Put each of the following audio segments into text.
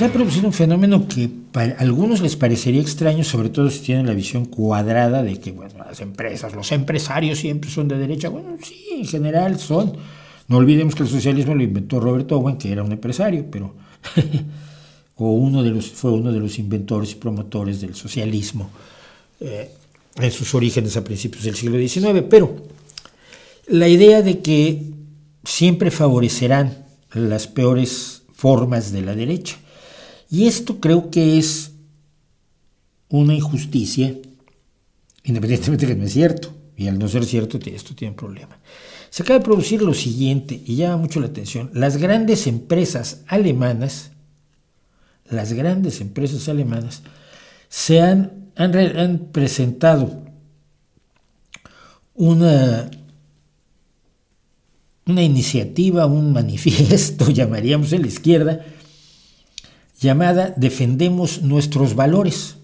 se ha producido pues, un fenómeno que para algunos les parecería extraño, sobre todo si tienen la visión cuadrada de que bueno, las empresas, los empresarios siempre son de derecha. Bueno, sí, en general son. No olvidemos que el socialismo lo inventó Robert Owen, que era un empresario, pero o uno de los, fue uno de los inventores y promotores del socialismo eh, en sus orígenes a principios del siglo XIX. Pero la idea de que siempre favorecerán las peores formas de la derecha. Y esto creo que es una injusticia, independientemente de que no es cierto. Y al no ser cierto, esto tiene un problema. Se acaba de producir lo siguiente, y llama mucho la atención, las grandes empresas alemanas, las grandes empresas alemanas, se han, presentado una, una iniciativa, un manifiesto, llamaríamos en la izquierda, llamada Defendemos nuestros valores.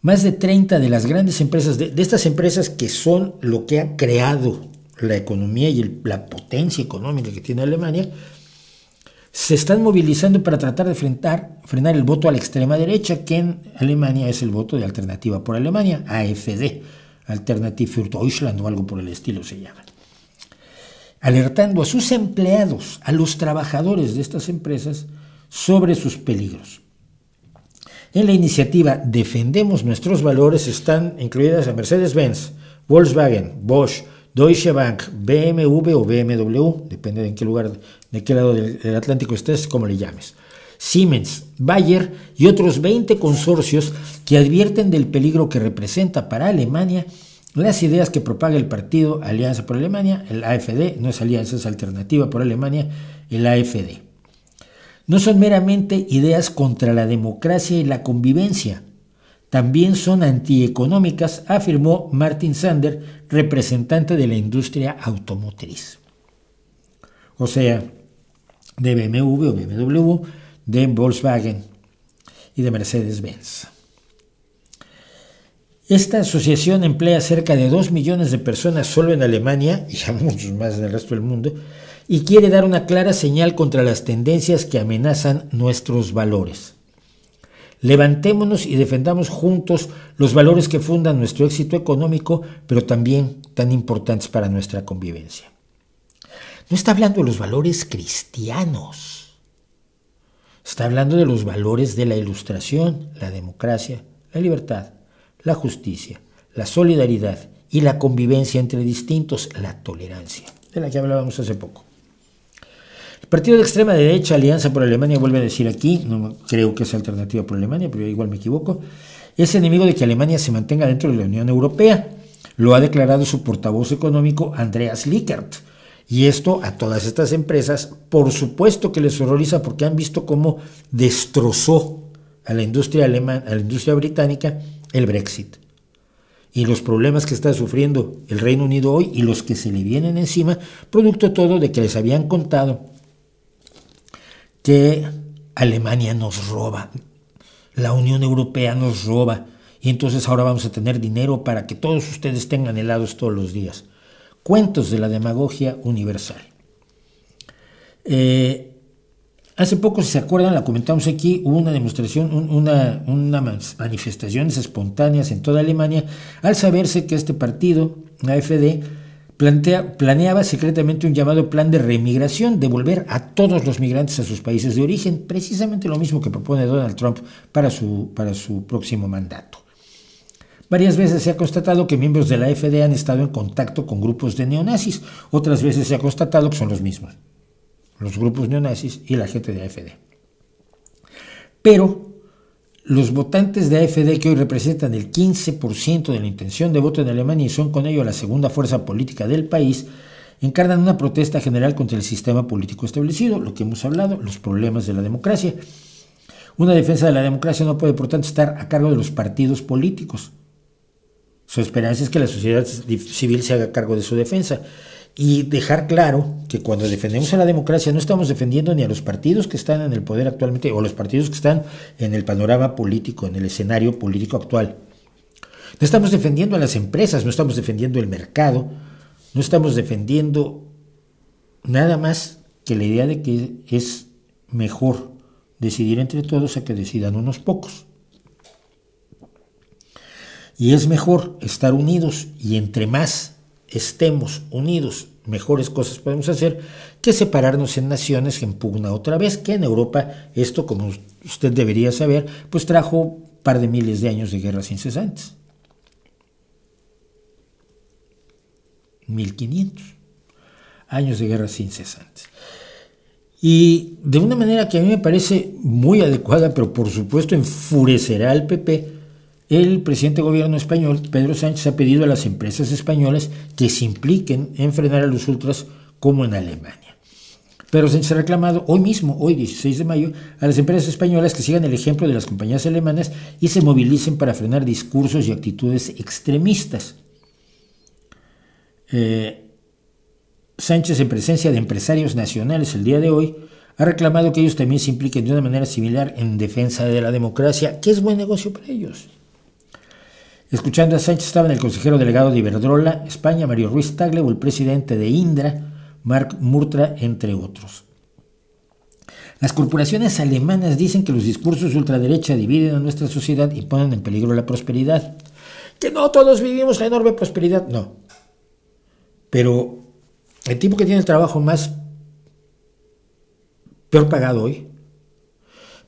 Más de 30 de las grandes empresas, de, estas empresas que son lo que ha creado la economía y la potencia económica que tiene Alemania, se están movilizando para tratar de frenar, frenar el voto a la extrema derecha, que en Alemania es el voto de Alternativa por Alemania, AFD, Alternative für Deutschland o algo por el estilo se llama. Alertando a sus empleados, a los trabajadores de estas empresas, sobre sus peligros. En la iniciativa Defendemos nuestros valores están incluidas a Mercedes-Benz, Volkswagen, Bosch, Deutsche Bank, BMW o BMW, depende de en qué lugar, de qué lado del Atlántico estés, como le llames. Siemens, Bayer y otros 20 consorcios que advierten del peligro que representa para Alemania las ideas que propaga el partido Alianza por Alemania, el AFD, no es Alianza, es Alternativa por Alemania, el AFD no son meramente ideas contra la democracia y la convivencia, también son antieconómicas, afirmó Martin Sander, representante de la industria automotriz. O sea, de BMW o BMW, de Volkswagen y de Mercedes-Benz. Esta asociación emplea cerca de 2 millones de personas solo en Alemania y a muchos más en el resto del mundo y quiere dar una clara señal contra las tendencias que amenazan nuestros valores. Levantémonos y defendamos juntos los valores que fundan nuestro éxito económico, pero también tan importantes para nuestra convivencia. No está hablando de los valores cristianos. Está hablando de los valores de la ilustración, la democracia, la libertad, la justicia, la solidaridad y la convivencia entre distintos, la tolerancia, de la que hablábamos hace poco partido de extrema derecha, Alianza por Alemania, vuelve a decir aquí, no creo que es alternativa por Alemania, pero igual me equivoco, es enemigo de que Alemania se mantenga dentro de la Unión Europea. Lo ha declarado su portavoz económico Andreas Lickert. Y esto a todas estas empresas, por supuesto que les horroriza porque han visto cómo destrozó a la industria alemana, a la industria británica, el Brexit. Y los problemas que está sufriendo el Reino Unido hoy y los que se le vienen encima, producto todo de que les habían contado que Alemania nos roba, la Unión Europea nos roba, y entonces ahora vamos a tener dinero para que todos ustedes tengan helados todos los días. Cuentos de la demagogia universal. Eh, hace poco, si se acuerdan, la comentamos aquí, hubo una demostración, una, manifestaciones espontáneas en toda Alemania al saberse que este partido, la AFD, plantea, planeaba secretamente un llamado plan de remigración, devolver a todos los migrantes a sus países de origen, precisamente lo mismo que propone Donald Trump para su, para su próximo mandato. Varias veces se ha constatado que miembros de la AFD han estado en contacto con grupos de neonazis, otras veces se ha constatado que son los mismos, los grupos neonazis y la gente de la Pero los votantes de AFD, que hoy representan el 15% de la intención de voto en Alemania y son con ello la segunda fuerza política del país, encarnan una protesta general contra el sistema político establecido, lo que hemos hablado, los problemas de la democracia. Una defensa de la democracia no puede, por tanto, estar a cargo de los partidos políticos. Su esperanza es que la sociedad civil se haga cargo de su defensa y dejar claro que cuando defendemos a la democracia no estamos defendiendo ni a los partidos que están en el poder actualmente o los partidos que están en el panorama político, en el escenario político actual. No estamos defendiendo a las empresas, no estamos defendiendo el mercado, no estamos defendiendo nada más que la idea de que es mejor decidir entre todos a que decidan unos pocos. Y es mejor estar unidos y entre más estemos unidos, mejores cosas podemos hacer que separarnos en naciones en pugna otra vez, que en Europa esto, como usted debería saber, pues trajo un par de miles de años de guerras incesantes. 1500 años de guerras incesantes. Y de una manera que a mí me parece muy adecuada, pero por supuesto enfurecerá al PP, el presidente del gobierno español, Pedro Sánchez, ha pedido a las empresas españolas que se impliquen en frenar a los ultras como en Alemania. Pero Sánchez ha reclamado hoy mismo, hoy 16 de mayo, a las empresas españolas que sigan el ejemplo de las compañías alemanas y se movilicen para frenar discursos y actitudes extremistas. Eh, Sánchez, en presencia de empresarios nacionales el día de hoy, ha reclamado que ellos también se impliquen de una manera similar en defensa de la democracia, que es buen negocio para ellos. Escuchando a Sánchez estaban el consejero delegado de Iberdrola, España, Mario Ruiz Tagle, o el presidente de Indra, Mark Murtra, entre otros. Las corporaciones alemanas dicen que los discursos de ultraderecha dividen a nuestra sociedad y ponen en peligro la prosperidad. Que no todos vivimos la enorme prosperidad, no. Pero el tipo que tiene el trabajo más peor pagado hoy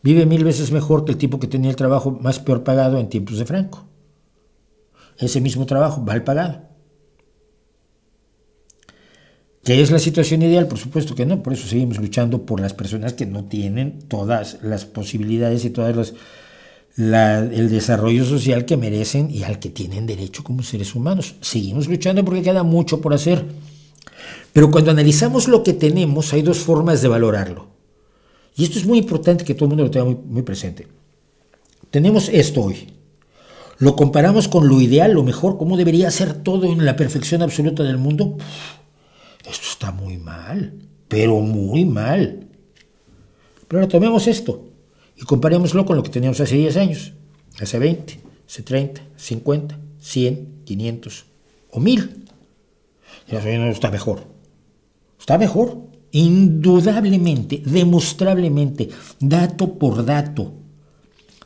vive mil veces mejor que el tipo que tenía el trabajo más peor pagado en tiempos de Franco ese mismo trabajo va al pagado. ¿Qué es la situación ideal? Por supuesto que no, por eso seguimos luchando por las personas que no tienen todas las posibilidades y todo el desarrollo social que merecen y al que tienen derecho como seres humanos. Seguimos luchando porque queda mucho por hacer. Pero cuando analizamos lo que tenemos, hay dos formas de valorarlo. Y esto es muy importante que todo el mundo lo tenga muy presente. Tenemos esto hoy lo comparamos con lo ideal, lo mejor, cómo debería ser todo en la perfección absoluta del mundo, esto está muy mal, pero muy mal. Pero ahora tomemos esto y comparémoslo con lo que teníamos hace 10 años, hace 20, hace 30, 50, 100, 500 o 1000. no está mejor. Está mejor, indudablemente, demostrablemente, dato por dato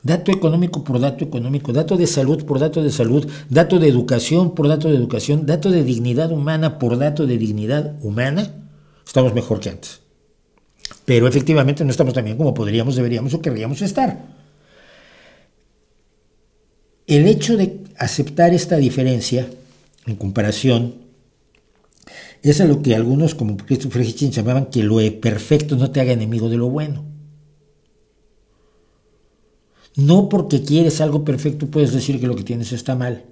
dato económico por dato económico, dato de salud por dato de salud, dato de educación por dato de educación, dato de dignidad humana por dato de dignidad humana, estamos mejor que antes. Pero efectivamente no estamos tan bien como podríamos, deberíamos o querríamos estar. El hecho de aceptar esta diferencia en comparación es a lo que algunos como Christopher Hitchens llamaban que lo e perfecto no te haga enemigo de lo bueno. No porque quieres algo perfecto puedes decir que lo que tienes está mal.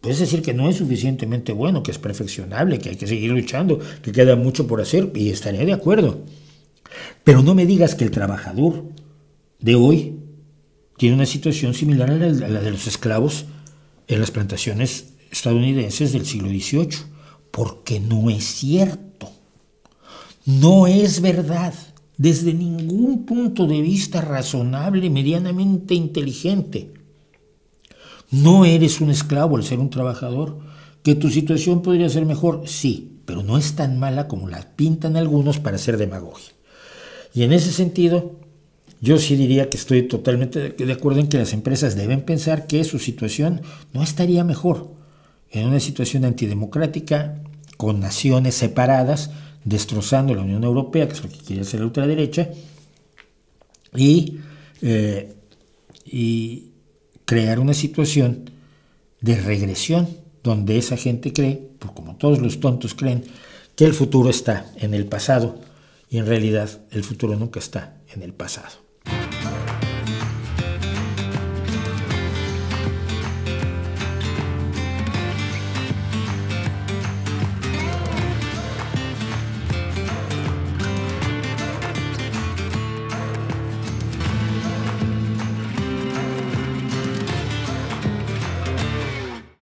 Puedes decir que no es suficientemente bueno, que es perfeccionable, que hay que seguir luchando, que queda mucho por hacer y estaría de acuerdo. Pero no me digas que el trabajador de hoy tiene una situación similar a la de los esclavos en las plantaciones estadounidenses del siglo XVIII, porque no es cierto. No es verdad desde ningún punto de vista razonable, medianamente inteligente. No eres un esclavo al ser un trabajador. ¿Que tu situación podría ser mejor? Sí, pero no es tan mala como la pintan algunos para hacer demagogia. Y en ese sentido, yo sí diría que estoy totalmente de acuerdo en que las empresas deben pensar que su situación no estaría mejor en una situación antidemocrática, con naciones separadas, destrozando la Unión Europea, que es lo que quiere hacer la ultraderecha, eh, y, crear una situación de regresión, donde esa gente cree, como todos los tontos creen, que el futuro está en el pasado, y en realidad el futuro nunca está en el pasado.